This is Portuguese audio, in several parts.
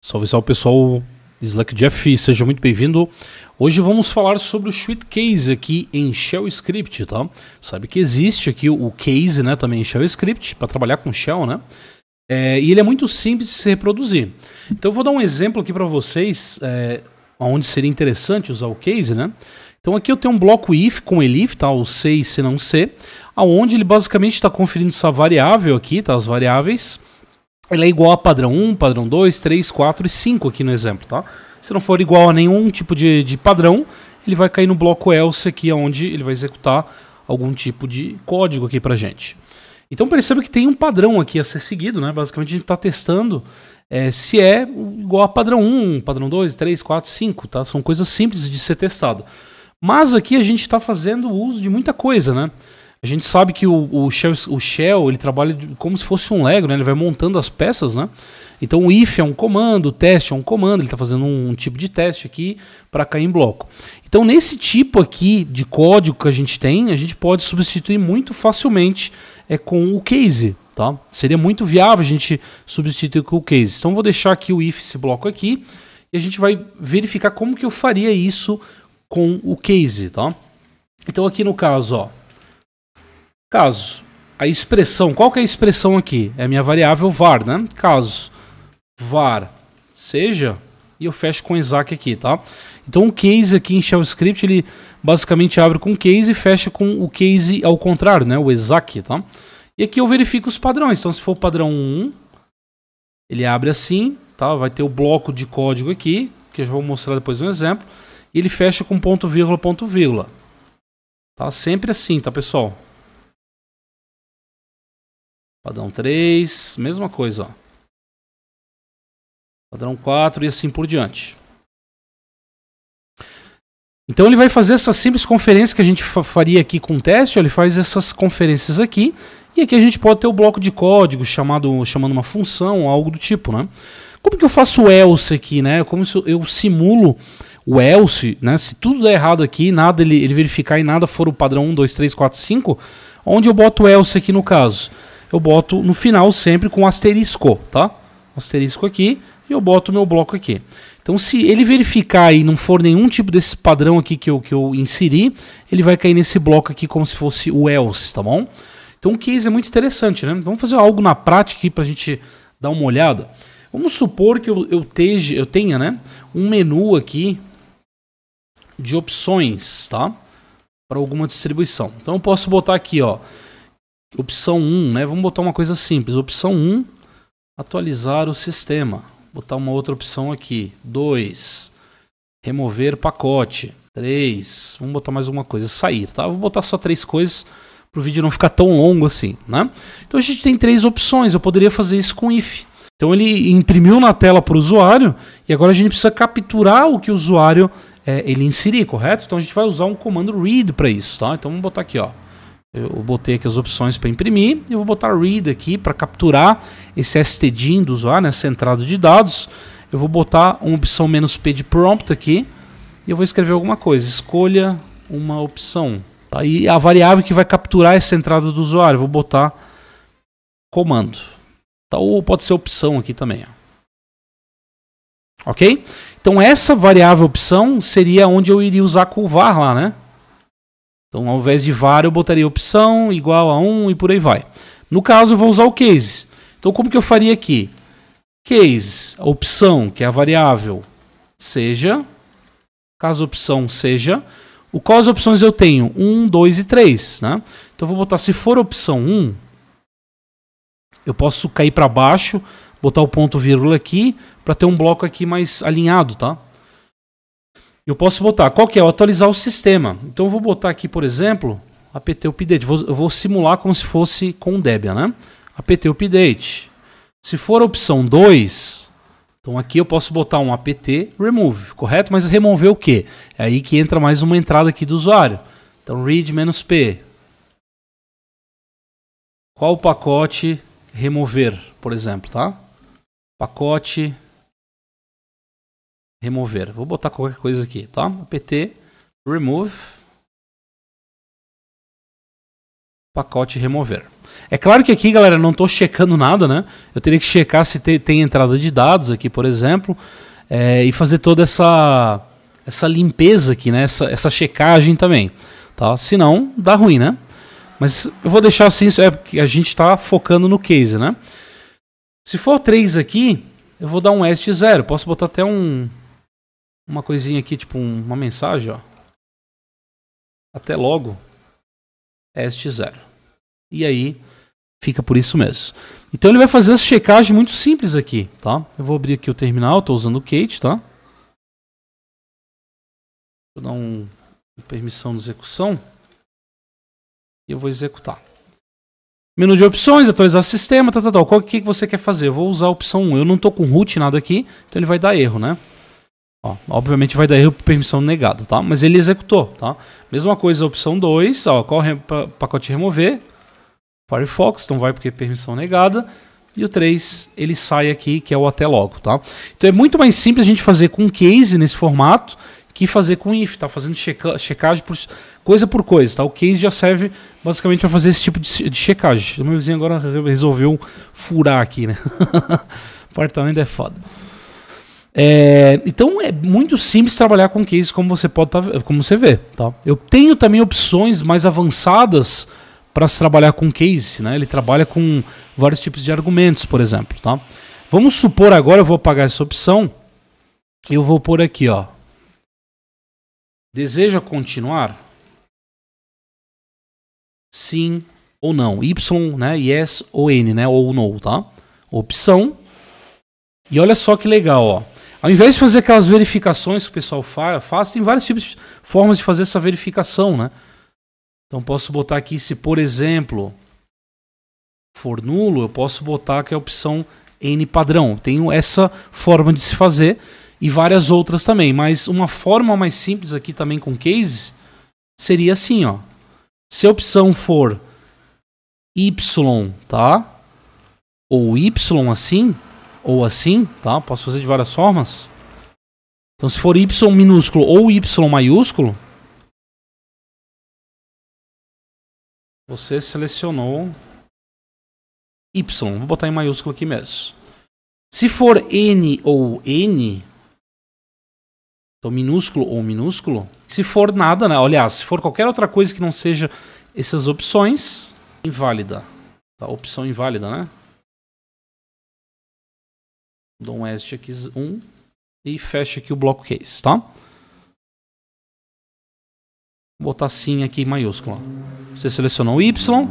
Salve, salve pessoal, Slack Jeff, seja muito bem-vindo. Hoje vamos falar sobre o Sweet Case aqui em Shell Script, tá? Sabe que existe aqui o case, né, também em Shell Script, para trabalhar com Shell, né? É, e ele é muito simples de se reproduzir. Então eu vou dar um exemplo aqui para vocês, é, onde seria interessante usar o case, né? Então aqui eu tenho um bloco if com elif, tá? O C e C não C, aonde ele basicamente está conferindo essa variável aqui, tá? As variáveis ela é igual a padrão 1, padrão 2, 3, 4 e 5 aqui no exemplo, tá? Se não for igual a nenhum tipo de, de padrão, ele vai cair no bloco else aqui, onde ele vai executar algum tipo de código aqui pra gente. Então perceba que tem um padrão aqui a ser seguido, né? Basicamente a gente está testando é, se é igual a padrão 1, padrão 2, 3, 4, 5, tá? São coisas simples de ser testado. Mas aqui a gente está fazendo uso de muita coisa, né? A gente sabe que o, o, shell, o shell ele trabalha como se fosse um Lego, né? Ele vai montando as peças, né? Então o if é um comando, o teste é um comando, ele está fazendo um, um, tipo de teste aqui para cair em bloco. Então nesse tipo aqui de código que a gente tem, a gente pode substituir muito facilmente é, com o case. Tá? Seria muito viável a gente substituir com o case. Então vou deixar aqui o if, esse bloco aqui, e a gente vai verificar como que eu faria isso com o case. Tá? Então aqui no caso, ó, Caso a expressão, qual que é a expressão aqui? É a minha variável var, né? Caso var seja, e eu fecho com exac aqui, tá? Então o case aqui em JavaScript, ele basicamente abre com case e fecha com o case ao contrário, né? O exac, tá? E aqui eu verifico os padrões. Então se for o padrão 1, ele abre assim, tá? Vai ter o bloco de código aqui, que eu já vou mostrar depois um exemplo. E ele fecha com ponto vírgula ponto vírgula. Tá sempre assim, tá, pessoal? Padrão 3, mesma coisa, ó. Padrão 4 e assim por diante. Então ele vai fazer essa simples conferência que a gente faria aqui com o teste, ele faz essas conferências aqui, e aqui a gente pode ter o bloco de código chamado, chamando uma função, algo do tipo, né? Como que eu faço o else aqui, né? Como eu simulo o else, né? Se tudo der errado aqui, nada ele, ele verificar e nada for o padrão 1, 2, 3, 4, 5, onde eu boto o else aqui no caso? eu boto no final sempre com asterisco, tá? Asterisco aqui e eu boto meu bloco aqui. Então, se ele verificar e não for nenhum tipo desse padrão aqui que eu, que eu inseri, ele vai cair nesse bloco aqui como se fosse o else, tá bom? Então, o case é muito interessante, né? Vamos fazer algo na prática aqui para a gente dar uma olhada. Vamos supor que eu, eu, teja, eu tenha né, um menu aqui de opções, tá? Para alguma distribuição. Então, eu posso botar aqui, ó Opção 1, né? Vamos botar uma coisa simples. Opção 1, atualizar o sistema. Vou botar uma outra opção aqui. 2, remover pacote. 3, vamos botar mais uma coisa, sair, tá? Vou botar só três coisas para o vídeo não ficar tão longo assim, né? Então a gente tem três opções. Eu poderia fazer isso com if. Então ele imprimiu na tela para o usuário e agora a gente precisa capturar o que o usuário é, ele inserir, correto? Então a gente vai usar um comando read para isso, tá? Então vamos botar aqui, ó eu botei aqui as opções para imprimir. Eu vou botar read aqui para capturar esse stdin do usuário, né, essa entrada de dados. Eu vou botar uma opção menos "p" de prompt aqui e eu vou escrever alguma coisa. Escolha uma opção. Aí tá? a variável que vai capturar essa entrada do usuário, eu vou botar comando. Tá, ou pode ser opção aqui também. Ó. Ok? Então essa variável opção seria onde eu iria usar curvar lá, né? Então, ao invés de var, eu botaria opção igual a 1 e por aí vai. No caso, eu vou usar o case. Então, como que eu faria aqui? Case a opção, que é a variável, seja. Caso opção seja. O quais opções eu tenho? 1, 2 e 3. Né? Então, eu vou botar, se for opção 1, eu posso cair para baixo, botar o ponto vírgula aqui, para ter um bloco aqui mais alinhado, tá? Eu posso botar, qual que é? atualizar o sistema. Então eu vou botar aqui, por exemplo, apt update. Vou, eu vou simular como se fosse com Debian, né? apt update. Se for a opção 2, então aqui eu posso botar um apt remove, correto? Mas remover o quê? É aí que entra mais uma entrada aqui do usuário. Então read-p. Qual o pacote remover, por exemplo, tá? Pacote remover. Vou botar qualquer coisa aqui, tá? apt remove pacote remover. É claro que aqui, galera, não estou checando nada, né? Eu teria que checar se tem, tem entrada de dados aqui, por exemplo, é, e fazer toda essa essa limpeza aqui, né? Essa, essa checagem também, tá? Senão, dá ruim, né? Mas eu vou deixar assim, é porque a gente está focando no case, né? Se for 3 aqui, eu vou dar um est zero. Posso botar até um uma coisinha aqui, tipo um, uma mensagem, ó. Até logo. Teste zero. E aí fica por isso mesmo. Então ele vai fazer essa checagem muito simples aqui, tá? Eu vou abrir aqui o terminal, estou usando o Kate, tá? Vou dar um, uma permissão de execução. E eu vou executar. Menu de opções, atualizar sistema, tal, Qual que, que você quer fazer? Eu vou usar a opção 1. Eu não estou com root nada aqui, então ele vai dar erro, né? Ó, obviamente vai dar erro por permissão negada, tá? Mas ele executou, tá? Mesma coisa, opção 2, ó, qual pacote remover? Firefox, não vai porque é permissão negada. E o 3, ele sai aqui, que é o até logo, tá? Então é muito mais simples a gente fazer com case nesse formato que fazer com if, tá? Fazendo checa checagem por coisa por coisa, tá? O case já serve basicamente para fazer esse tipo de, de checagem. O meu vizinho agora resolveu furar aqui, né? Apartamento é foda. É, então é muito simples trabalhar com cases como você pode tá, como você vê, tá? Eu tenho também opções mais avançadas para se trabalhar com case, né? Ele trabalha com vários tipos de argumentos, por exemplo, tá? Vamos supor agora eu vou apagar essa opção. Eu vou pôr aqui, ó. Deseja continuar? Sim ou não. Y, né? Yes ou N, né? Ou no, tá? Opção. E olha só que legal, ó. Ao invés de fazer aquelas verificações que o pessoal faz, tem vários tipos de formas de fazer essa verificação, né? Então posso botar aqui se, por exemplo, for nulo, eu posso botar que é a opção n padrão. Tenho essa forma de se fazer e várias outras também, mas uma forma mais simples aqui também com cases seria assim, ó. Se a opção for y, tá? Ou y assim, ou assim, tá? Posso fazer de várias formas. Então, se for y minúsculo ou y maiúsculo, você selecionou y. Vou botar em maiúsculo aqui mesmo. Se for n ou n, então minúsculo ou minúsculo, se for nada, né? Aliás, se for qualquer outra coisa que não seja essas opções, inválida. Tá, opção inválida, né? Dom West aqui 1 e fecha aqui o bloco case, é tá? Vou botar sim aqui em maiúsculo. Você selecionou Y,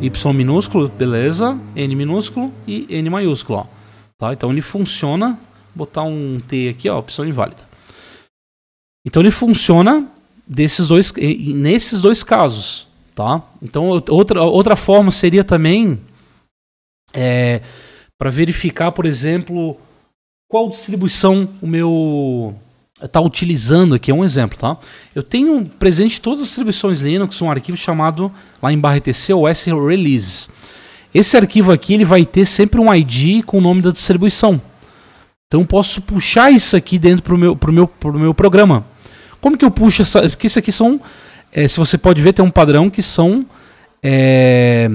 Y minúsculo, beleza, N minúsculo e N maiúsculo, ó. Tá? Então ele funciona, vou botar um T aqui, ó, opção inválida. Então ele funciona desses dois, nesses dois casos, tá? Então outra, outra forma seria também é, para verificar, por exemplo, qual distribuição o meu está eh, utilizando aqui, é um exemplo, tá? Eu tenho presente todas as distribuições Linux, um arquivo chamado lá em barra etc OS Releases. Esse arquivo aqui ele vai ter sempre um ID com o nome da distribuição. Então eu posso puxar isso aqui dentro para o meu, pro meu, pro meu programa. Como que eu puxo essa? Porque isso aqui são, é, se você pode ver, tem um padrão que são é,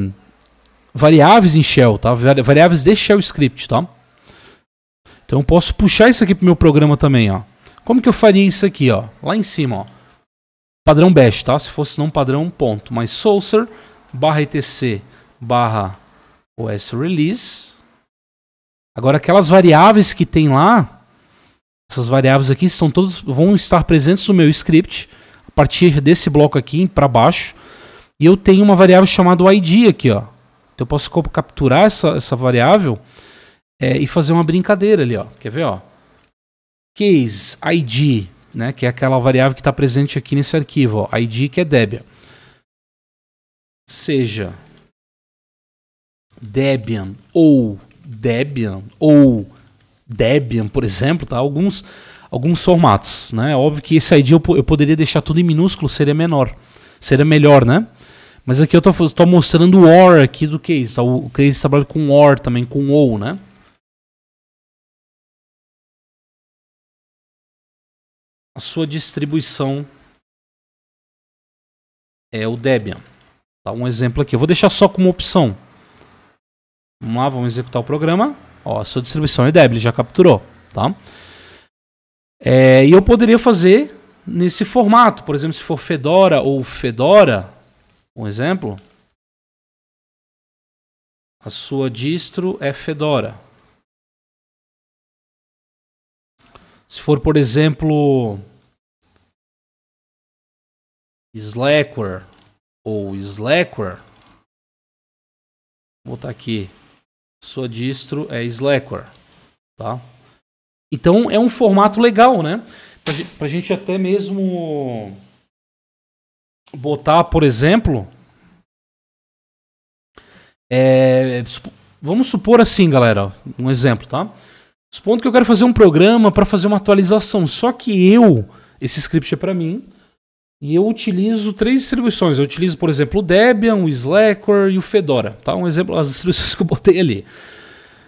variáveis em shell, tá? Variáveis de shell script, tá? Então eu posso puxar isso aqui pro meu programa também, ó. Como que eu faria isso aqui, ó? Lá em cima, ó. Padrão bash, tá? Se fosse não padrão, ponto. Mas sourcer barra etc barra os release. Agora aquelas variáveis que tem lá, essas variáveis aqui são todos vão estar presentes no meu script a partir desse bloco aqui para baixo. E eu tenho uma variável chamada id aqui, ó. Então eu posso capturar essa, essa variável é, e fazer uma brincadeira ali, ó. Quer ver, ó? Case ID, né? Que é aquela variável que está presente aqui nesse arquivo, ó. ID que é Debian. Seja Debian ou Debian ou Debian, por exemplo, tá? Alguns alguns formatos, né? É óbvio que esse ID eu, eu poderia deixar tudo em minúsculo, seria menor, seria melhor, né? Mas aqui eu estou mostrando o OR aqui do case. Tá? O case trabalha com OR também, com OU, né? A sua distribuição é o Debian. Tá? Um exemplo aqui. Eu vou deixar só como opção. Vamos lá, vamos executar o programa. Ó, a sua distribuição é Debian, já capturou. Tá? É, e eu poderia fazer nesse formato. Por exemplo, se for Fedora ou Fedora um exemplo? A sua distro é Fedora. Se for, por exemplo, Slackware ou Slackware, vou botar aqui, sua distro é Slackware, tá? Então é um formato legal, né? Pra gente até mesmo botar, por exemplo. É, vamos supor assim, galera, um exemplo, tá? Supondo que eu quero fazer um programa para fazer uma atualização, só que eu, esse script é para mim, e eu utilizo três distribuições. Eu utilizo, por exemplo, o Debian, o Slackware e o Fedora, tá? Um exemplo, as distribuições que eu botei ali.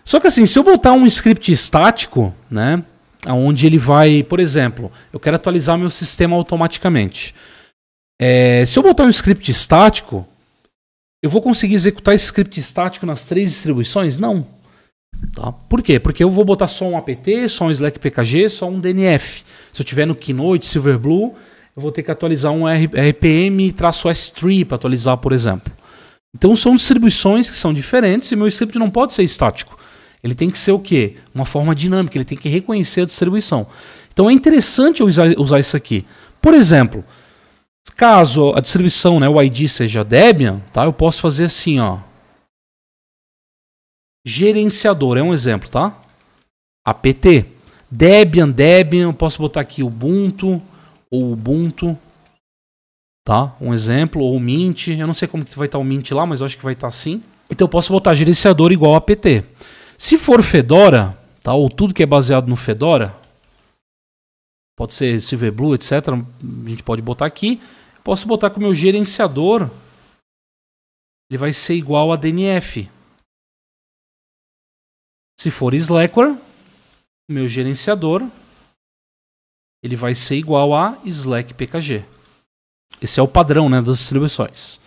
Só que assim, se eu botar um script estático, né, aonde ele vai, por exemplo, eu quero atualizar meu sistema automaticamente. É, se eu botar um script estático, eu vou conseguir executar esse script estático nas três distribuições? Não. Tá? Por quê? Porque eu vou botar só um apt, só um slack pkg, só um dnf. Se eu tiver no Keynote, Silverblue, eu vou ter que atualizar um rpm-s3 para atualizar, por exemplo. Então são distribuições que são diferentes e meu script não pode ser estático. Ele tem que ser o quê? Uma forma dinâmica, ele tem que reconhecer a distribuição. Então é interessante eu usar, usar isso aqui. Por exemplo, Caso a distribuição, né, o ID seja Debian, tá? Eu posso fazer assim, ó. Gerenciador, é um exemplo, tá? APT. Debian, Debian, eu posso botar aqui Ubuntu ou Ubuntu, tá? Um exemplo, ou Mint, eu não sei como que vai estar o Mint lá, mas eu acho que vai estar assim. Então eu posso botar gerenciador igual a APT. Se for Fedora, tá? Ou tudo que é baseado no Fedora, pode ser Silverblue, etc. A gente pode botar aqui. Posso botar que o meu gerenciador ele vai ser igual a DNF. Se for Slackware, meu gerenciador ele vai ser igual a Slack PKG. Esse é o padrão né, das distribuições.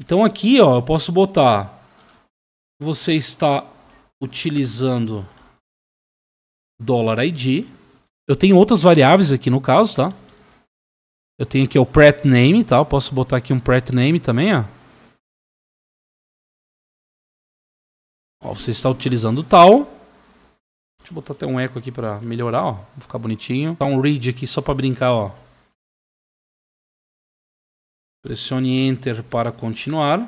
Então aqui ó, eu posso botar você está utilizando dólar ID eu tenho outras variáveis aqui no caso, tá? Eu tenho aqui o pret name, tá? Eu posso botar aqui um pret name também, ó. ó. Você está utilizando tal. Deixa eu botar até um eco aqui para melhorar, ó. Vou ficar bonitinho. Tá um read aqui só para brincar, ó. Pressione enter para continuar.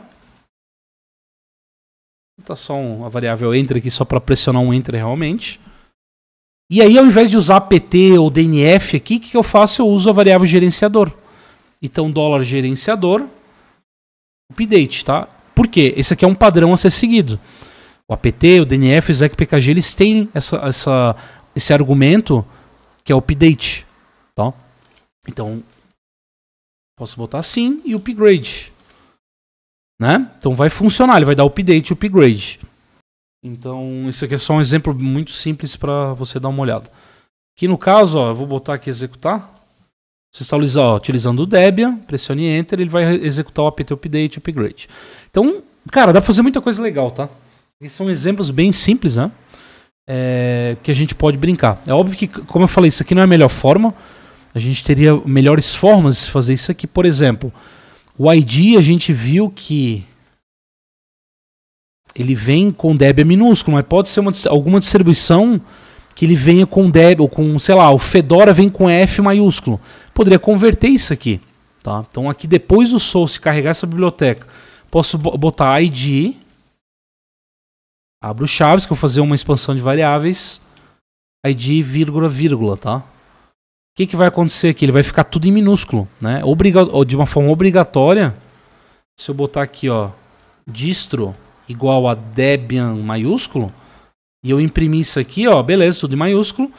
Tá só uma variável enter aqui só para pressionar um enter realmente. E aí, ao invés de usar PT ou DNF aqui, o que, que eu faço? Eu uso a variável gerenciador. Então, dólar gerenciador, update, tá? Por quê? Esse aqui é um padrão a ser seguido. O APT, o DNF, o ZECPKG, eles têm essa, essa, esse argumento que é update, tá? Então, posso botar assim e upgrade, né? Então vai funcionar, ele vai dar update, upgrade. Então, isso aqui é só um exemplo muito simples para você dar uma olhada. Aqui no caso, ó, eu vou botar aqui executar. Você está ó, utilizando o Debian, pressione Enter, ele vai executar o apt update, upgrade. Então, cara, dá para fazer muita coisa legal, tá? E são exemplos bem simples, né? É, que a gente pode brincar. É óbvio que, como eu falei, isso aqui não é a melhor forma. A gente teria melhores formas de fazer isso aqui. Por exemplo, o ID a gente viu que ele vem com Debian minúsculo, mas pode ser uma, alguma distribuição que ele venha com Debian, ou com, sei lá, o Fedora vem com F maiúsculo. Poderia converter isso aqui. Tá? Então aqui depois do se carregar essa biblioteca, posso botar ID, abro chaves, que eu vou fazer uma expansão de variáveis, ID vírgula vírgula, tá? O que, que vai acontecer aqui? Ele vai ficar tudo em minúsculo, né? Obriga de uma forma obrigatória, se eu botar aqui, ó, distro igual a Debian maiúsculo, e eu imprimir isso aqui, ó, beleza, tudo em maiúsculo,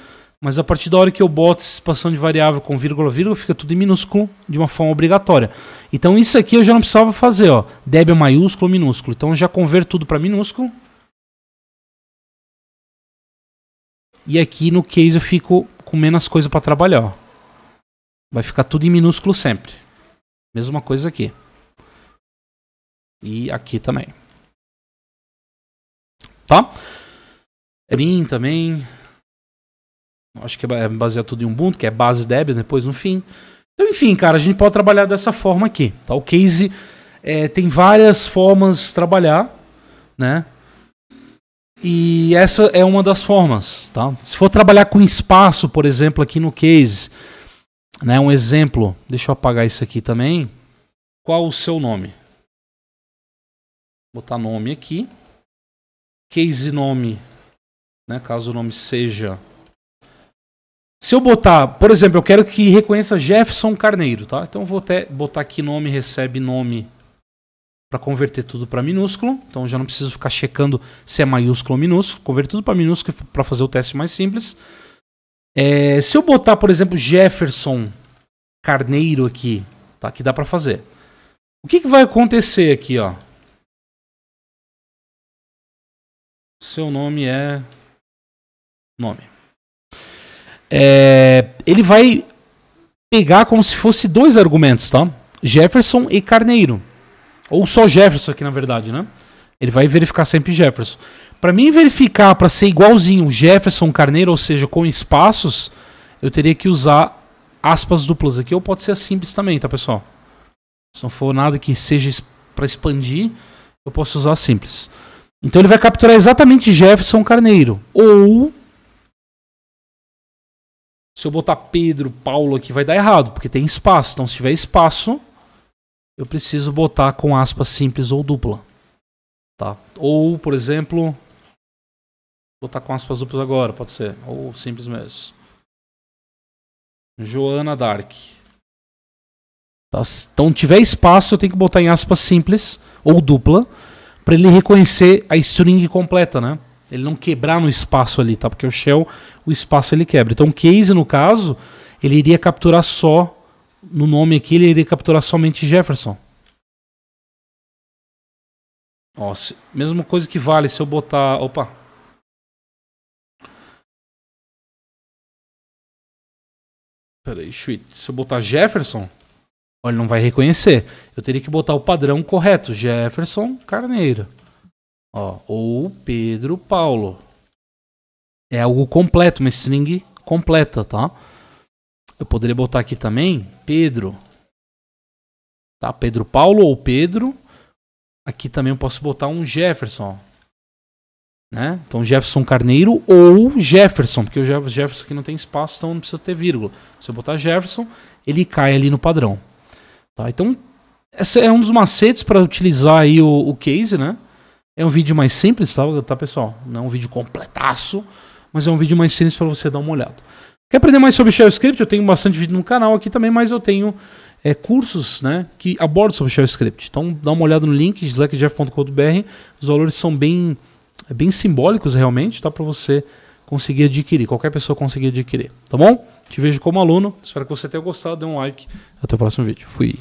mas a partir da hora que eu boto expansão de variável com vírgula, vírgula, fica tudo em minúsculo de uma forma obrigatória. Então isso aqui eu já não precisava fazer, ó, Debian maiúsculo, minúsculo. Então eu já converto tudo para minúsculo. E aqui no case eu fico com menos coisa para trabalhar, ó. Vai ficar tudo em minúsculo sempre. Mesma coisa aqui. E aqui também tá? Erin também. Acho que é, é basear tudo em Ubuntu, que é base Debian depois no fim. Então, enfim, cara, a gente pode trabalhar dessa forma aqui, tá? O case é, tem várias formas de trabalhar, né? E essa é uma das formas, tá? Se for trabalhar com espaço, por exemplo, aqui no case, né? Um exemplo, deixa eu apagar isso aqui também. Qual o seu nome? Vou botar nome aqui case nome, né, caso o nome seja. Se eu botar, por exemplo, eu quero que reconheça Jefferson Carneiro, tá? Então eu vou até botar aqui nome, recebe nome para converter tudo para minúsculo. Então já não preciso ficar checando se é maiúsculo ou minúsculo. Converter tudo para minúsculo para fazer o teste mais simples. É, se eu botar, por exemplo, Jefferson Carneiro aqui, tá? Que dá para fazer. O que, que vai acontecer aqui, ó? Seu nome é. Nome. É, ele vai pegar como se fosse dois argumentos, tá? Jefferson e Carneiro. Ou só Jefferson aqui, na verdade, né? Ele vai verificar sempre Jefferson. Para mim verificar para ser igualzinho Jefferson Carneiro, ou seja, com espaços, eu teria que usar aspas duplas aqui, ou pode ser simples também, tá, pessoal? Se não for nada que seja para expandir, eu posso usar simples. Então ele vai capturar exatamente Jefferson Carneiro. Ou. Se eu botar Pedro, Paulo aqui, vai dar errado, porque tem espaço. Então, se tiver espaço, eu preciso botar com aspas simples ou dupla. Tá? Ou, por exemplo. Botar com aspas duplas agora, pode ser. Ou simples mesmo. Joana Dark. Tá? Então, tiver espaço, eu tenho que botar em aspas simples ou dupla para ele reconhecer a string completa, né? Ele não quebrar no espaço ali, tá? Porque o shell, o espaço ele quebra. Então o case, no caso, ele iria capturar só, no nome aqui, ele iria capturar somente Jefferson. Ó, se, mesma coisa que vale se eu botar... Opa! Peraí, shoot. Se eu botar Jefferson, ele não vai reconhecer. Eu teria que botar o padrão correto. Jefferson Carneiro. Ó, ou Pedro Paulo. É algo completo, uma string completa, tá? Eu poderia botar aqui também Pedro. Tá? Pedro Paulo ou Pedro. Aqui também eu posso botar um Jefferson. Né? Então Jefferson Carneiro ou Jefferson, porque o Jefferson aqui não tem espaço, então não precisa ter vírgula. Se eu botar Jefferson, ele cai ali no padrão. Tá? Então, esse é um dos macetes para utilizar aí o, o, case, né? É um vídeo mais simples, tá, tá pessoal? Não é um vídeo completaço, mas é um vídeo mais simples para você dar uma olhada. Quer aprender mais sobre Shell Script? Eu tenho bastante vídeo no canal aqui também, mas eu tenho é, cursos né, que abordam sobre Shell Script. Então dá uma olhada no link, slackjeff.com.br. Os valores são bem, bem simbólicos realmente, tá? Para você conseguir adquirir, qualquer pessoa conseguir adquirir, tá bom? Te vejo como aluno. Espero que você tenha gostado. Dê um like. Até o próximo vídeo. Fui.